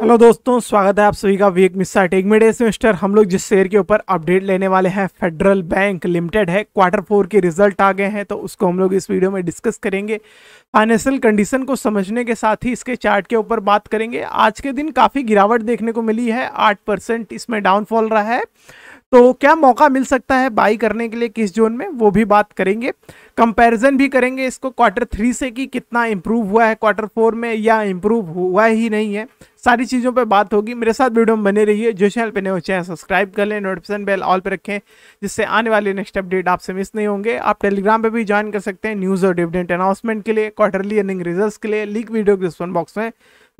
hello दोस्तों स्वागत है आप सभी का वीक मिस्सा टेक में सेमेस्टर हम लोग जिस शेयर के ऊपर अपडेट लेने वाले हैं फेडरल बैंक लिमिटेड है क्वार्टर फोर के रिजल्ट आ गए हैं तो उसको हम लोग इस वीडियो में डिस्कस करेंगे फाइनेंशियल कंडीशन को समझने के साथ ही इसके चार्ट के ऊपर बात करेंगे आज के दिन काफ़ी गिरावट देखने को मिली है आठ इसमें डाउनफॉल रहा है तो क्या मौका मिल सकता है बाई करने के लिए किस जोन में वो भी बात करेंगे कंपैरिजन भी करेंगे इसको क्वार्टर थ्री से कि कितना इम्प्रूव हुआ है क्वार्टर फोर में या इम्प्रूव हुआ ही नहीं है सारी चीज़ों पर बात होगी मेरे साथ वीडियो में बने रहिए जो चैनल पर नए हो चैनल सब्सक्राइब कर लें नोटिफिकेशन बेल ऑल पर रखें जिससे आने वाले नेक्स्ट अपडेट आपसे मिस नहीं होंगे आप टेलीग्राम पर भी ज्वाइन कर सकते हैं न्यूज़ और डिविडेंट अनाउंसमेंट के लिए क्वार्टरली अर्निंग रिजल्ट के लिए लिंक वीडियो डिस्क्रिप्शन बॉक्स में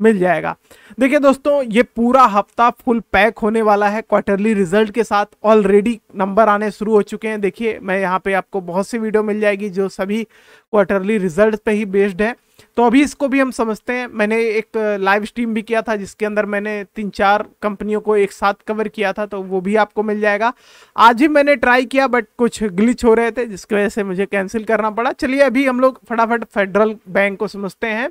मिल जाएगा देखिए दोस्तों ये पूरा हफ्ता फुल पैक होने वाला है क्वार्टरली रिजल्ट के साथ ऑलरेडी नंबर आने शुरू हो चुके हैं देखिए मैं यहाँ पे आपको बहुत सी वीडियो मिल जाएगी जो सभी क्वार्टरली रिजल्ट पे ही बेस्ड है तो अभी इसको भी हम समझते हैं मैंने एक लाइव स्ट्रीम भी किया था जिसके अंदर मैंने तीन चार कंपनियों को एक साथ कवर किया था तो वो भी आपको मिल जाएगा आज ही मैंने ट्राई किया बट कुछ ग्लिच हो रहे थे जिसकी वजह से मुझे कैंसिल करना पड़ा चलिए अभी हम लोग फटाफट फेडरल बैंक को समझते हैं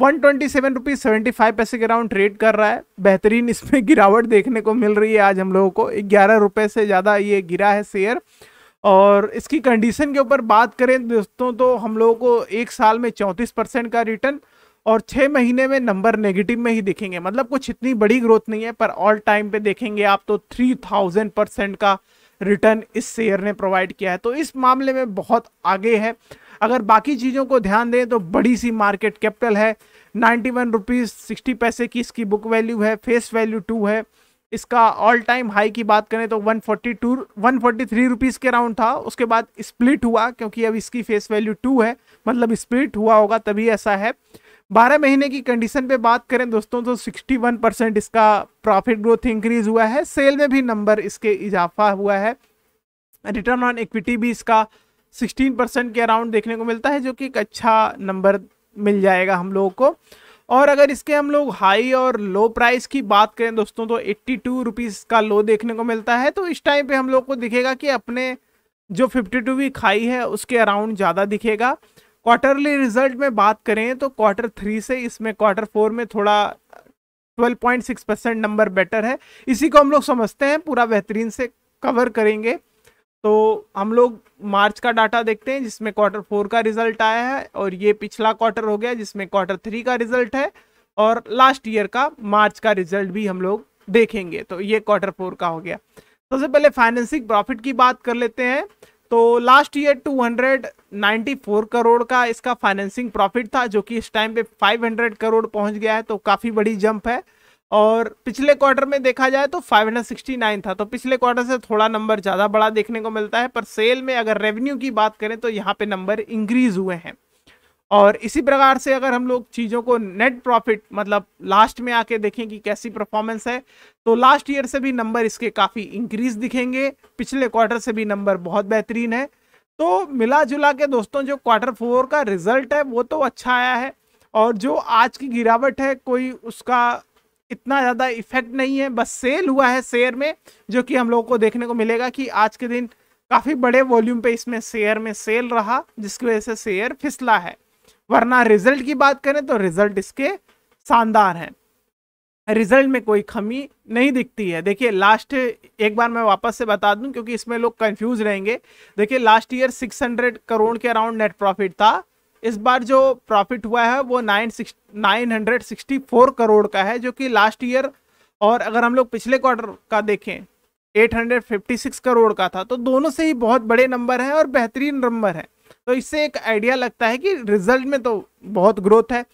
one twenty seven rupees seventy five पैसे के राउंड ट्रेड कर रहा है बेहतरीन इसमें गिरावट देखने को मिल रही है आज हम लोगों को ग्यारह रुपये से ज़्यादा ये गिरा है शेयर और इसकी कंडीशन के ऊपर बात करें दोस्तों तो हम लोगों को एक साल में चौंतीस परसेंट का रिटर्न और छः महीने में नंबर नेगेटिव में ही देखेंगे मतलब कुछ इतनी बड़ी ग्रोथ नहीं है पर ऑल टाइम पे देखेंगे आप तो थ्री थाउजेंड परसेंट का रिटर्न इस शेयर ने प्रोवाइड किया है तो इस मामले में बहुत आगे है अगर बाकी चीज़ों को ध्यान दें तो बड़ी सी मार्केट कैपिटल है नाइन्टी वन रुपीज़ सिक्सटी पैसे की इसकी बुक वैल्यू है फेस वैल्यू टू है इसका ऑल टाइम हाई की बात करें तो 142 143 रुपीज़ के राउंड था उसके बाद स्प्लिट हुआ क्योंकि अब इसकी फेस वैल्यू टू है मतलब स्प्लिट हुआ होगा तभी ऐसा है बारह महीने की कंडीशन पे बात करें दोस्तों तो 61 परसेंट इसका प्रॉफिट ग्रोथ इंक्रीज हुआ है सेल में भी नंबर इसके इजाफा हुआ है रिटर्न ऑन इक्विटी भी इसका सिक्सटीन परसेंट के अराउंड देखने को मिलता है जो कि एक अच्छा नंबर मिल जाएगा हम लोगों को और अगर इसके हम लोग हाई और लो प्राइस की बात करें दोस्तों तो एट्टी टू रुपीज़ का लो देखने को मिलता है तो इस टाइम पे हम लोग को दिखेगा कि अपने जो फिफ्टी टू वीक हाई है उसके अराउंड ज़्यादा दिखेगा क्वार्टरली रिजल्ट में बात करें तो क्वार्टर थ्री से इसमें क्वार्टर फोर में थोड़ा 12.6 परसेंट नंबर बेटर है इसी को हम लोग समझते हैं पूरा बेहतरीन से कवर करेंगे तो हम लोग मार्च का डाटा देखते हैं जिसमें क्वार्टर फोर का रिजल्ट आया है और ये पिछला क्वार्टर हो गया जिसमें क्वार्टर थ्री का रिजल्ट है और लास्ट ईयर का मार्च का रिजल्ट भी हम लोग देखेंगे तो ये क्वार्टर फोर का हो गया सबसे पहले फाइनेंसिंग प्रॉफिट की बात कर लेते हैं तो लास्ट ईयर 294 करोड़ का इसका फाइनेंसिंग प्रॉफिट था जो कि इस टाइम पे 500 करोड़ पहुंच गया है तो काफ़ी बड़ी जंप है और पिछले क्वार्टर में देखा जाए तो 569 था तो पिछले क्वार्टर से थोड़ा नंबर ज़्यादा बड़ा देखने को मिलता है पर सेल में अगर रेवेन्यू की बात करें तो यहाँ पे नंबर इंक्रीज हुए हैं और इसी प्रकार से अगर हम लोग चीज़ों को नेट प्रॉफिट मतलब लास्ट में आके देखें कि कैसी परफॉर्मेंस है तो लास्ट ईयर से भी नंबर इसके काफ़ी इंक्रीज दिखेंगे पिछले क्वार्टर से भी नंबर बहुत बेहतरीन है तो मिला जुला के दोस्तों जो क्वार्टर फोर का रिजल्ट है वो तो अच्छा आया है और जो आज की गिरावट है कोई उसका इतना ज़्यादा इफेक्ट नहीं है बस सेल हुआ है शेयर में जो कि हम लोगों को देखने को मिलेगा कि आज के दिन काफ़ी बड़े वॉल्यूम पे इसमें शेयर में सेल रहा जिसकी वजह से शेयर फिसला है वरना रिजल्ट की बात करें तो रिजल्ट इसके शानदार हैं रिजल्ट में कोई कमी नहीं दिखती है देखिए लास्ट एक बार मैं वापस से बता दूं क्योंकि इसमें लोग कंफ्यूज रहेंगे देखिए लास्ट ईयर 600 करोड़ के अराउंड नेट प्रॉफिट था इस बार जो प्रॉफिट हुआ है वो nine nine hundred sixty four crore का है जो कि लास्ट ईयर और अगर हम लोग पिछले क्वार्टर का देखें eight hundred fifty six crore का था तो दोनों से ही बहुत बड़े नंबर हैं और बेहतरीन नंबर हैं तो इससे एक आइडिया लगता है कि रिजल्ट में तो बहुत ग्रोथ है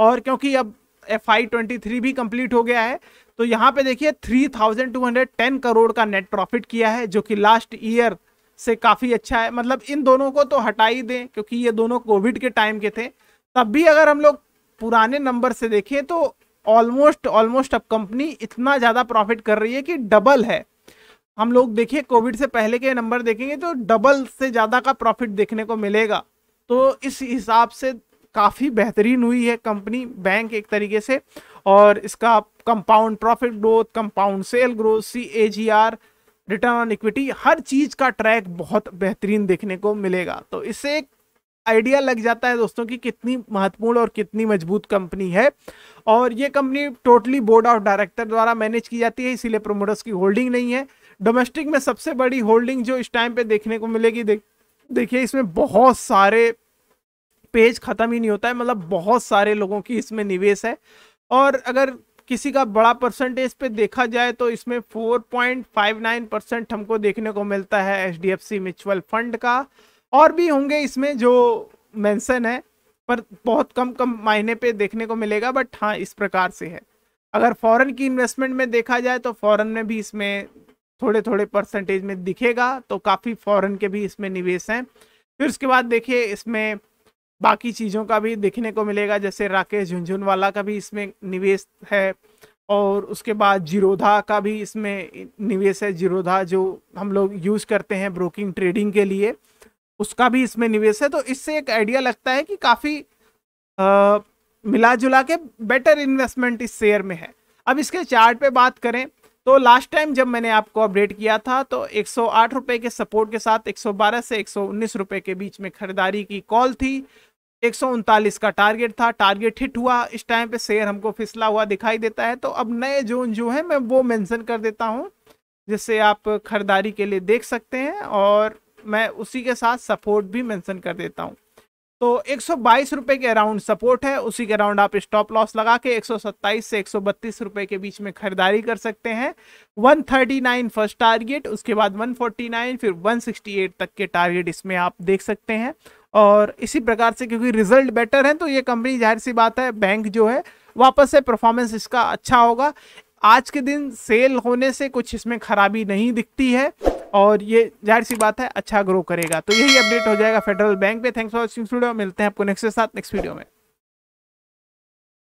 और क्योंकि अब एफ आई ट्वेंटी थ्री भी कंप्लीट हो गया है तो यहाँ पे देखिए three thousand two hundred ten crore का नेट प्रॉफिट किया है जो कि लास्ट ईयर से काफ़ी अच्छा है मतलब इन दोनों को तो हटा ही दें क्योंकि ये दोनों कोविड के टाइम के थे तब भी अगर हम लोग पुराने नंबर से देखें तो ऑलमोस्ट ऑलमोस्ट अब कंपनी इतना ज़्यादा प्रॉफिट कर रही है कि डबल है हम लोग देखिए कोविड से पहले के नंबर देखेंगे तो डबल से ज़्यादा का प्रॉफिट देखने को मिलेगा तो इस हिसाब से काफ़ी बेहतरीन हुई है कंपनी बैंक एक तरीके से और इसका compound profit growth compound sale growth C A G R return on equity हर चीज़ का ट्रैक बहुत बेहतरीन देखने को मिलेगा तो इससे एक आइडिया लग जाता है दोस्तों कि कितनी महत्वपूर्ण और कितनी मजबूत कंपनी है और ये company totally board of director द्वारा मैनेज की जाती है इसीलिए प्रोमोटर्स की होल्डिंग नहीं है डोमेस्टिक में सबसे बड़ी होल्डिंग जो इस टाइम पे देखने को मिलेगी देख देखिए इसमें बहुत सारे पेज ख़त्म ही नहीं होता है मतलब बहुत सारे लोगों की इसमें निवेश है और अगर किसी का बड़ा परसेंटेज पे देखा जाए तो इसमें 4.59 परसेंट हमको देखने को मिलता है H D F C mutual fund का और भी होंगे इसमें जो मेंशन है पर बहुत कम कम मायने पे देखने को मिलेगा बट हाँ इस प्रकार से है अगर फॉरेन की इन्वेस्टमेंट में देखा जाए तो फॉरेन में भी इसमें थोड़े थोड़े परसेंटेज में दिखेगा तो काफ़ी फॉरेन के भी इसमें निवेश हैं फिर उसके बाद देखिए इसमें बाकी चीज़ों का भी देखने को मिलेगा जैसे राकेश झुंझुनवाला का भी इसमें निवेश है और उसके बाद जीरोधा का भी इसमें निवेश है जीरोधा जो हम लोग यूज़ करते हैं ब्रोकिंग ट्रेडिंग के लिए उसका भी इसमें निवेश है तो इससे एक आइडिया लगता है कि काफ़ी मिला जुला के बेटर इन्वेस्टमेंट इस शेयर में है अब इसके चार्ट पे बात करें तो लास्ट टाइम जब मैंने आपको अपडेट किया था तो एक सौ के सपोर्ट के साथ 112 से एक रुपए के बीच में खरीदारी की कॉल थी एक का टारगेट था टारगेट हिट हुआ इस टाइम पे शेयर हमको फिसला हुआ दिखाई देता है तो अब नए जोन जो है मैं वो मेंशन कर देता हूँ जिससे आप खरीदारी के लिए देख सकते हैं और मैं उसी के साथ सपोर्ट भी मेंशन कर देता हूँ तो एक सौ के अराउंड सपोर्ट है उसी के अराउंड आप स्टॉप लॉस लगा के एक से एक सौ के बीच में खरीदारी कर सकते हैं 139 फर्स्ट टारगेट उसके बाद 149 फिर 168 तक के टारगेट इसमें आप देख सकते हैं और इसी प्रकार से क्योंकि रिजल्ट बेटर है तो ये कंपनी जाहिर सी बात है बैंक जो है वापस से परफॉर्मेंस इसका अच्छा होगा आज के दिन सेल होने से कुछ इसमें खराबी नहीं दिखती है और ये जाहिर सी बात है अच्छा ग्रो करेगा तो यही अपडेट हो जाएगा फेडरल बैंक पे थैंक्स फॉर वॉचिंग वीडियो मिलते हैं आपको नेक्स्ट के साथ नेक्स्ट वीडियो में